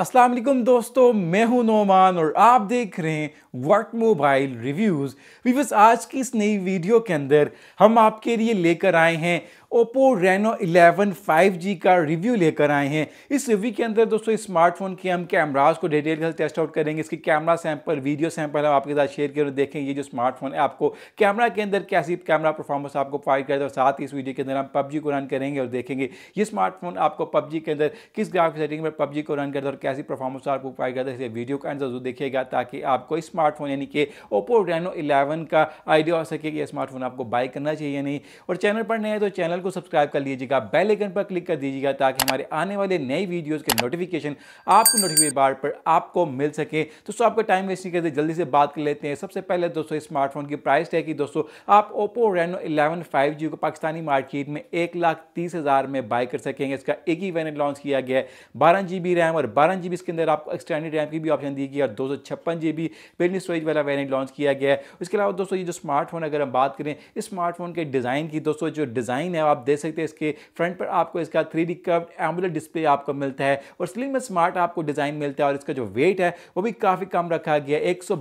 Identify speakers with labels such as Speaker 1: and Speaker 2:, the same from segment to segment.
Speaker 1: असलम दोस्तों मैं हूं नोमान और आप देख रहे हैं वर्क मोबाइल रिव्यूज़ वीवस आज की इस नई वीडियो के अंदर हम आपके लिए लेकर आए हैं ओप्पो रेनो 11 5G का रिव्यू लेकर आए हैं इस रिव्यू के अंदर दोस्तों स्मार्टफोन के हम कैमराज को डिटेल के साथ टेस्ट आउट करेंगे इसके कैमरा सैंपल वीडियो सैंपल हम आपके साथ शेयर कर देखें ये जो स्मार्टफोन है आपको कैमरा के अंदर कैसी कैमरा परफॉर्मेंस आपको प्रोवाइड करता है और साथ ही इस वीडियो के अंदर हम पबजी को रन करेंगे और देखेंगे ये स्मार्टफोन आपको पबजी के अंदर किस ग्राफिक सेटिंग में पबजी को रन करता है और कैसी परफॉर्मेंस आपको प्रोवाइड करता है इसलिए वीडियो का अंदर जरूर देखिएगा ताकि आपको स्मार्टफोन यानी कि ओप्पो रेनो इलेवन का आइडिया हो सके कि यह स्मार्टफोन आपको बाई करना चाहिए नहीं और चैनल पर नए तो चैनल चैनल को सब्सक्राइब कर लीजिएगा बेल आइकन पर क्लिक कर दीजिएगा ताकि हमारे आने वाले नई वीडियोस के नोटिफिकेशन आपको नोटिफिकेशन बार पर आपको मिल सके दोस्तों आपका टाइम वेस्ट नहीं करते जल्दी से बात कर लेते हैं सबसे पहले दोस्तों स्मार्टफोन की प्राइस है कि दोस्तों आप Oppo Reno eleven five G को पाकिस्तानी मार्केट में एक लाख तीस हज़ार में बाय कर सकेंगे इसका एक ही वेरियंट लॉन्च किया गया है बारह जी बी रैम और बारह जी बी इसके अंदर आपको एक्सटेंडेड रैम की भी ऑप्शन दी गई और दो सौ छप्पन जी बी बिल्ड स्टोरेज वाला वेरियंट लॉन्च किया गया है उसके अलावा दोस्तों ये जो स्मार्टफोन अगर हम बात करें स्मार्टफोन के डिज़ाइन की दोस्तों जो डिज़ाइन है आप दे सकते हैं इसके फ्रंट पर आपको इसका थ्री डी कर्व एम्बुलर डिस्प्ले आपको मिलता है और स्लिम में स्मार्ट आपको डिज़ाइन मिलता है और इसका जो वेट है वो भी काफ़ी कम रखा गया है एक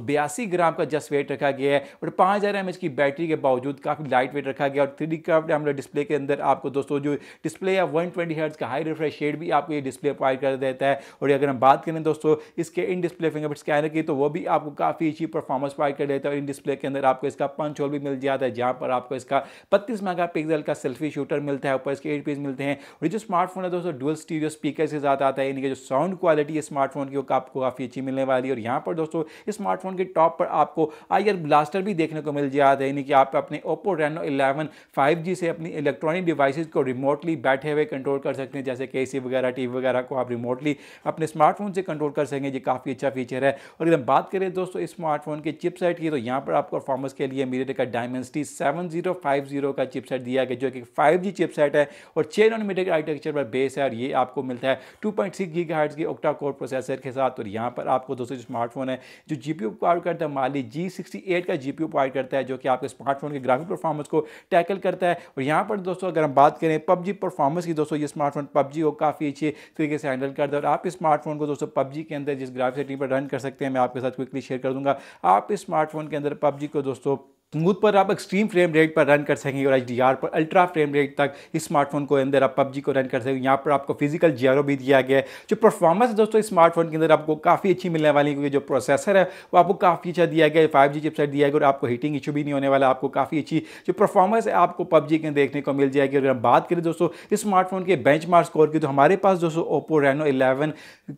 Speaker 1: ग्राम का जस्ट वेट रखा गया है और पाँच हज़ार की बैटरी के बावजूद काफ़ी लाइट वेट रखा गया और थ्री डी कर्व एम्बुलर डिस्प्ले के अंदर आपको दोस्तों जो डिस्प्ले है वन ट्वेंटी का हाई रिफ्रेश शेड भी आपको ये डिस्प्ले प्रोवाइड कर देता है और अगर हम बात करें दोस्तों इसके इन डिस्प्ले फिंगरप्रिंट स्कैनर की तो वो भी आपको काफ़ी अच्छी परफॉर्मेंस प्रोवाइड कर देता है और इन डिस्प्ले के अंदर आपको इसका पंच होल भी मिल जाता है जहाँ पर आपको इसका बत्तीस मेगा का सेल्फी शूटर मिलता है ऊपर इसके एट पीस मिलते हैं और जो स्मार्टफोन है दोस्तों डुअल स्टीरियो स्पीकर के साथ आता है यानी कि जो साउंड क्वालिटी है स्मार्टफोन की वो आपको काफ़ी अच्छी मिलने वाली है और यहाँ पर दोस्तों इस स्मार्टफोन के टॉप पर आपको आयर ब्लास्टर भी देखने को मिल जाता है यानी कि आप अपने ओप्पो रेनो इलेवन फाइव से अपनी इलेक्ट्रॉनिक डिवाइस को रिमोटली बैठे हुए कंट्रोल कर सकते हैं जैसे के वगैरह टी वगैरह को आप रिमोटली अपने स्मार्टफोन से कंट्रोल कर सकेंगे ये काफ़ी अच्छा फीचर है और एकदम बात करें दोस्तों इस स्मार्टफोन के चिपसेट की तो यहाँ पर आपको परफॉर्मेंस के लिए मीडिया का Dimensity seven zero five zero का चिपसेट दिया गया जो कि फाइव फाइव जी चिपसेट है और चेन के आर्किटेक्चर पर बेस है और ये आपको मिलता है two point six G hertz की ओक्टा कोर प्रोसेसर के साथ और यहाँ पर आपको दोस्तों जो स्मार्टफोन है जो जी पी पावर करता है माली जी सिक्सटी एट का जी पी पावर करता है जो कि आपके स्मार्टफोन के ग्राफिक परफॉर्मेंस को टैकल करता है और यहाँ पर दोस्तों अगर हम बात करें पबजी परफॉर्मेंस की दोस्तों ये स्मार्टफोन पबजी को काफ़ी अच्छे तरीके से हैंडल करता है और आप इस स्मार्टफोन को दोस्तों पबजी के अंदर जिस ग्राफिक सेटिंग पर रन कर सकते हैं मैं आपके साथ क्विकली शेयर कर दूंगा आप इस स्मार्टफोन के अंदर पबजी को दोस्तों स्मूथ पर आप एक्सट्रीम फ्रेम रेट पर रन कर सकेंगे और एच पर अल्ट्रा फ्रेम रेट तक इस स्मार्टफोन को अंदर आप पबजी को रन कर सकेंगे यहाँ पर आपको फिजिकल जी भी दिया गया है जो परफॉर्मेंस दोस्तों स्मार्टफोन के अंदर आपको काफ़ी अच्छी मिलने वाली क्योंकि जो प्रोसेसर है वो आपको काफ़ी अच्छा दिया गया है फाइव चिपसेट दिया गया और आपको हीटिंग इशू भी नहीं होने वाला आपको काफ़ी अच्छी जो परफॉर्मेंस है आपको पबजी के देखने को मिल जाएगी अगर हम बात करें दोस्तों इस स्मार्टफोन के बेंच स्कोर की तो हमारे पास दोस्तों ओप्पो रेनो इलेवन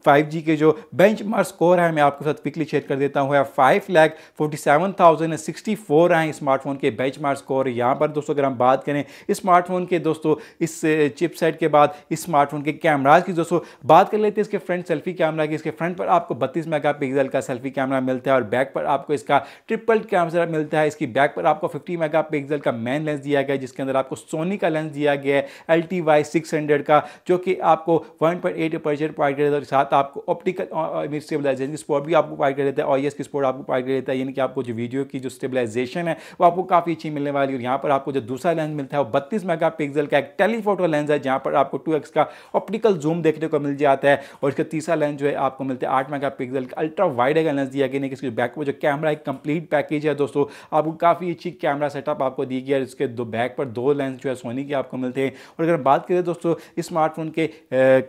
Speaker 1: फाइव के जो बेंच स्कोर है मैं आपके साथ क्विकली शेयर कर देता हूँ five lakh forty seven thousand sixty four है हैं स्मार्टफोन के बेंच मार्क स्कोर यहाँ पर दोस्तों अगर हम बात करें स्मार्टफोन के दोस्तों इस चिपसेट के बाद स्मार्टफोन के कैमराज की दोस्तों बात कर लेते हैं इसके फ्रंट सेल्फी कैमरा की इसके फ्रंट पर आपको बत्तीस मेगा का सेल्फी कैमरा मिलता है और बैक पर आपको इसका ट्रिपल कैमरा मिलता है इसकी बैक पर आपको फिफ्टी मेगा का मेन लेंस दिया गया जिसके अंदर आपको सोनी का लेंस दिया गया है L T Y six hundred का जो कि आपको वन पॉइंट एट अपर्चर पाइट कर देता है और साथ आपको ऑप्टिकल स्टेबलाइजेशन की स्पोर्ट भी आपको प्रोवाइड कर देता है और ये इसकी स्पोर्ट आपको प्रोवाइड कर देता है यानी कि आपको जो वीडियो की जो स्टेबलाइजेशन है हैं वो आपको काफ़ी अच्छी मिलने वाली और यहाँ पर आपको जो दूसरा लेंस मिलता है वो बत्तीस मेगा का एक टेलीफोटो लेंस है जहाँ पर आपको टू का ऑप्टिकल जूम देखने को मिल जाता है और इसका तीसरा लेंस जो है आपको मिलता है आठ मेगा का अल्ट्रा वाइड एंगल लेंस दिया गया इसके बैक में जो कैमरा एक कंप्लीट पैकेज है दोस्तों आपको काफ़ी अच्छी कैमरा सेटअप आपको दी गई है इसके दो बैक पर दो लेंस जो है सोनी के आपको मिलते हैं और अगर बात करें दोस्तों स्मार्टफोन के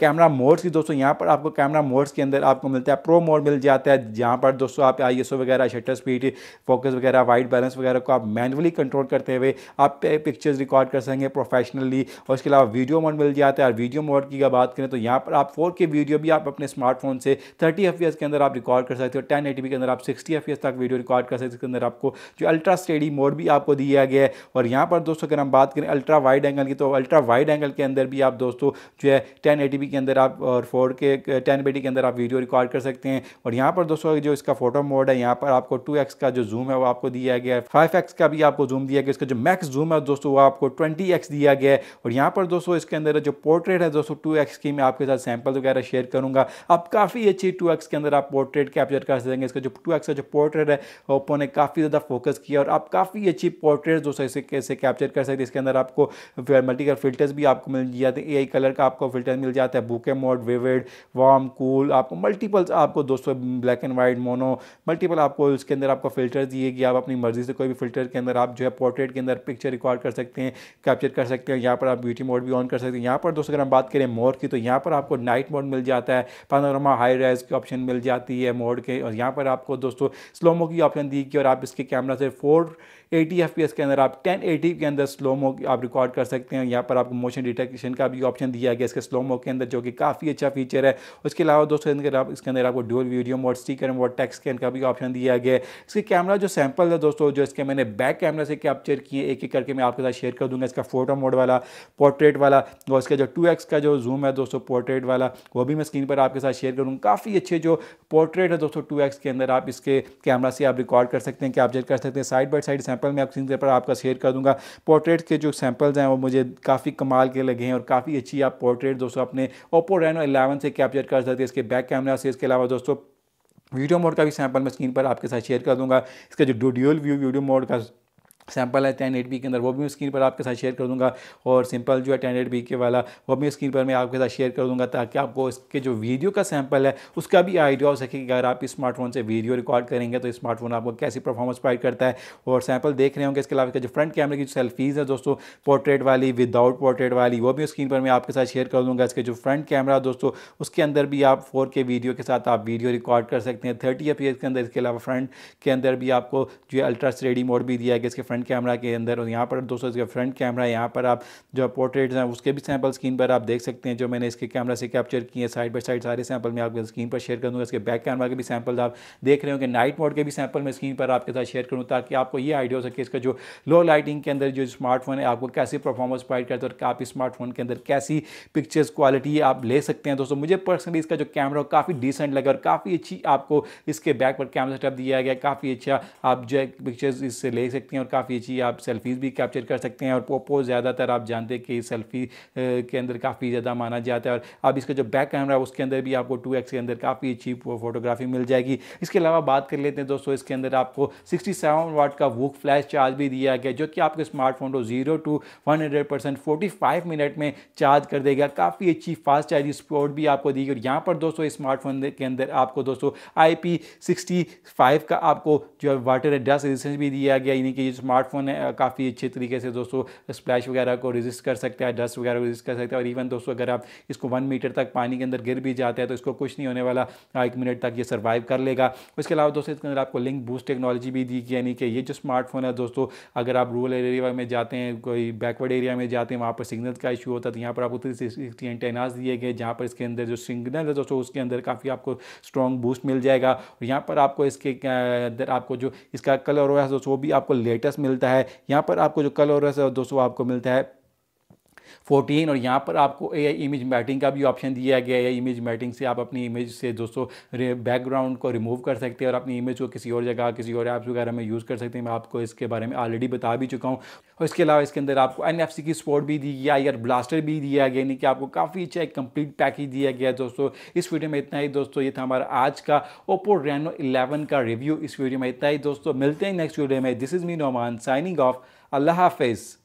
Speaker 1: कैमरा मोड्स की दोस्तों यहाँ पर आपको कैमरा मोड्स के अंदर आपको मिलता है प्रो मोड मिल जाता है जहाँ पर दोस्तों आप आई वगैरह शटर स्पीड फोकस वगैरह वाइट बैलेंस वगैरह वगैरह को आप मैनुअली कंट्रोल करते हुए आप पिक्चर्स रिकॉर्ड कर सकेंगे प्रोफेशनली और उसके अलावा वीडियो मोड मिल जाता है और वीडियो मोड की बात करें तो यहाँ पर आप फोर के वीडियो भी आप अपने स्मार्टफोन से थर्टी एफ के अंदर आप रिकॉर्ड कर सकते हो टेन एटी के अंदर आप सिक्सटी एफ तक वीडियो रिकॉर्ड कर सकते हो इसके अंदर आपको जो अल्ट्रा स्टेडी मोड भी आपको दिया गया है और यहाँ पर दोस्तों अगर हम बात करें अल्ट्रा वाइड एंगल की तो अल्ट्रा वाइड एंगल के अंदर भी आप दोस्तों जो है टेन के अंदर आप और फोर के टेन के अंदर आप वीडियो रिकॉर्ड कर सकते हैं और यहाँ पर दोस्तों जो इसका फोटो मोड है यहाँ पर आपको टू का जो जूम है वो आपको दिया गया है फाइव एक्स का भी आपको जूम दिया गया इसका जो मैक्स जूम है दोस्तों वो आपको ट्वेंटी एक्स दिया गया है और यहाँ पर दोस्तों इसके अंदर जो पोर्ट्रेट है दोस्तों टू एक्स की मैं आपके साथ सैम्पल वगैरह शेयर करूँगा आप काफ़ी अच्छी टू एक्स के अंदर आप पोर्ट्रेट कैप्चर कर सकेंगे इसका जो टू एक्स का जो पोर्ट्रेट है ओप्पो ने काफ़ी ज़्यादा फोकस किया और आप काफ़ी अच्छी पोर्ट्रेट दोस्तों इसे कैसे कैप्चर कर सकते हैं इसके अंदर आपको मल्टी कलर फिल्टर्स भी आपको मिल जाते हैं ए आई कलर का आपको फिल्टर मिल जाता है bokeh mode vivid warm cool आपको मल्टीपल्स आपको दोस्तों black and white mono multiple आपको इसके अंदर आपको फिल्टर दिए कि आप अपनी मर्ज़ी से कोई भी भी फिल्टर के अंदर आप जो है पोर्ट्रेट के अंदर पिक्चर रिकॉर्ड कर सकते हैं कैप्चर कर सकते हैं यहाँ पर आप ब्यूटी मोड भी ऑन कर सकते हैं यहाँ पर दोस्तों अगर हम बात करें मोड की तो यहाँ पर आपको नाइट मोड मिल जाता है पानोरमा हाई रेज की ऑप्शन मिल जाती है मोड के और यहाँ पर आपको दोस्तों स्लोमो की ऑप्शन दी गई और आप इसके कैमरा से फोर एटी एफ के अंदर आप टेन एटी के अंदर स्लोमो आप रिकॉर्ड कर सकते हैं यहाँ पर आपको मोशन डिटेक्शन का भी ऑप्शन दिया गया इसके स्लोमो के अंदर जो कि काफ़ी अच्छा फीचर है उसके अलावा दोस्तों आप इसके अंदर आपको dual video mode sticker mode text scan का भी ऑप्शन दिया गया इसके कैमरा जो सैम्पल है दोस्तों जो इसके मैंने बैक कैमरा से कैप्चर किए एक एक करके मैं आपके साथ शेयर कर दूंगा इसका फोटो मोड वाला पोर्ट्रेट वाला और इसका जो टू का जो जूम है दोस्तों पोर्ट्रेट वाला वो भी मैं स्क्रीन पर आपके साथ शेयर करूँगा काफ़ी अच्छे जो पोर्ट्रेट है दोस्तों टू के अंदर आप इसके कैमरा से आप रिकॉर्ड कर सकते हैं कैप्चर कर सकते हैं side by side sample sample मैं आपके स्क्रीन पर आपका शेयर कर दूँगा पोर्ट्रेट के जो सैंपल्स हैं वो मुझे काफ़ी कमाल के लगे हैं और काफ़ी अच्छी आप पोर्ट्रेट दोस्तों अपने ओप्पो रेनो एलेवन से कैप्चर कर सकते हैं इसके बैक कैमरा से इसके अलावा दोस्तों वीडियो मोड का भी सैंपल मैं स्क्रीन पर आपके साथ शेयर कर दूंगा इसका जो डुडियल व्यू वीडियो मोड का सैंपल है टेन एट बी के अंदर वो भी मैं स्क्रीन पर आपके साथ शेयर कर दूंगा और सिंपल जो है टेन एट बी के वाला वो भी स्क्रीन पर मैं आपके साथ शेयर कर दूंगा ताकि आपको इसके जो वीडियो का सैंपल है उसका भी आइडिया हो सके कि अगर आप स्मार्टफोन से वीडियो रिकॉर्ड करेंगे तो स्मार्टफोन आपको कैसी परफॉर्मेंस प्रोवाइड करता है और सैंपल देख रहे होंगे इसके अलावा इसका जो फ्रंट कैमरे की जो सेल्फीज़ है दोस्तों पोर्ट्रेट वाली विदाउट पोर्ट्रेट वाली वो भी स्क्रीन पर मैं आपके साथ शेयर कर दूँगा इसके जो फ्रंट कैमरा दोस्तों उसके अंदर भी आप फोर के वीडियो के साथ आप वीडियो रिकॉर्ड कर सकते हैं थर्टी एफ के अंदर इसके अलावा फ्रंट के अंदर भी आपको जो है अल्ट्रा स्टडी मोड भी दिया गया इसके फ्रंट कैमरा के अंदर और यहाँ पर दोस्तों इसका फ्रंट कैमरा यहाँ पर आप जो पोर्ट्रेट्स हैं उसके भी सैंपल स्क्रीन पर आप देख सकते हैं जो मैंने इसके कैमरा से कैप्चर किए साइड बाई साइड सारे सैंपल मैं आपके स्क्रीन पर शेयर करूँगा इसके बैक कैमरा के भी सैंपल आप देख रहे होंगे नाइट मोड के भी सैंपल मैं स्क्रीन पर आपके साथ शेयर करूँ ताकि आपको ये आइडिया हो सके इसका जो लो लाइटिंग के अंदर जो स्मार्टफोन है आपको कैसी परफॉर्मेंस प्रोवाइड करता है और आप स्मार्टफोन के अंदर कैसी पिक्चर्स क्वालिटी आप ले सकते हैं दोस्तों मुझे पर्सनली इसका जो कैमरा काफ़ी डिसेंट लगा और काफ़ी अच्छी आपको इसके बैक पर कैमरा सेटअप दिया गया काफ़ी अच्छा आप जो पिक्चर्स इससे ले सकते हैं और काफ़ी काफ़ी अच्छी आप सेल्फीज़ भी कैप्चर कर सकते हैं और पोपो ज़्यादातर आप जानते हैं कि सेल्फी के अंदर काफ़ी ज़्यादा माना जाता है और अब इसका जो बैक कैमरा है उसके अंदर भी आपको टू के अंदर काफ़ी अच्छी फोटोग्राफी मिल जाएगी इसके अलावा बात कर लेते हैं दोस्तों इसके अंदर आपको सिक्सटी वाट का वुक फ्लैश चार्ज भी दिया गया जो कि आपके स्मार्टफोन को zero to one hundred percent forty five minute में चार्ज कर देगा काफ़ी अच्छी फास्ट चार्जिंग स्पोर्ट भी आपको देगी और यहाँ पर दोस्तों स्मार्टफोन के अंदर आपको दोस्तों आई पी सिक्सटी फाइव का आपको जो है वाटर एड्रेस रेजिस्टेंस भी दिया गया यानी कि स्मार्ट स्मार्टफोन काफ़ी अच्छे तरीके से दोस्तों स्प्लैश वगैरह को रजिस्ट कर सकते हैं डस्ट वगैरह को रेजिस्ट कर सकते हैं और इवन दोस्तों अगर आप इसको वन मीटर तक पानी के अंदर गिर भी जाते हैं तो इसको कुछ नहीं होने वाला एक मिनट तक ये सर्वाइव कर लेगा उसके अलावा दोस्तों इसके अंदर आपको लिंक बूस्ट टेक्नोलॉजी भी दी गई यानी कि ये जो स्मार्टफोन है दोस्तों अगर आप रूरल एरिया में जाते हैं कोई बैकवर्ड एरिया में जाते हैं वहाँ पर सिग्नल का इशू होता है तो यहाँ पर आपको थ्री सिक्सटी एंटेनाज दिए गए जहाँ पर इसके अंदर जो सिग्नल है दोस्तों उसके अंदर काफ़ी आपको स्ट्रॉन्ग बूस्ट मिल जाएगा और यहाँ पर आपको इसके अंदर आपको जो इसका कलर हो है दोस्तों वो भी आपको लेटेस्ट मिलता है यहाँ पर आपको जो कलर है दोस्तों आपको मिलता है 14 और यहाँ पर आपको ए इमेज मैटिंग का भी ऑप्शन दिया गया है इमेज मैटिंग से आप अपनी इमेज से दोस्तों बैकग्राउंड को रिमूव कर सकते हैं और अपनी इमेज को किसी और जगह किसी और ऐप्स वगैरह में यूज़ कर सकते हैं मैं आपको इसके बारे में ऑलरेडी बता भी चुका हूँ और इसके अलावा इसके अंदर आपको एन की स्पोर्ट भी दी गया या ब्लास्टर भी दिया गया यानी कि आपको काफ़ी अच्छा एक कंप्लीट पैकेज दिया गया दोस्तों इस वीडियो में इतना ही दोस्तों ये था हमारा आज का ओप्पो रेनो इलेवन का रिव्यू इस वीडियो में इतना ही दोस्तों मिलते हैं नेक्स्ट वीडियो में this is me Noman signing off अल्लाह हाफिज़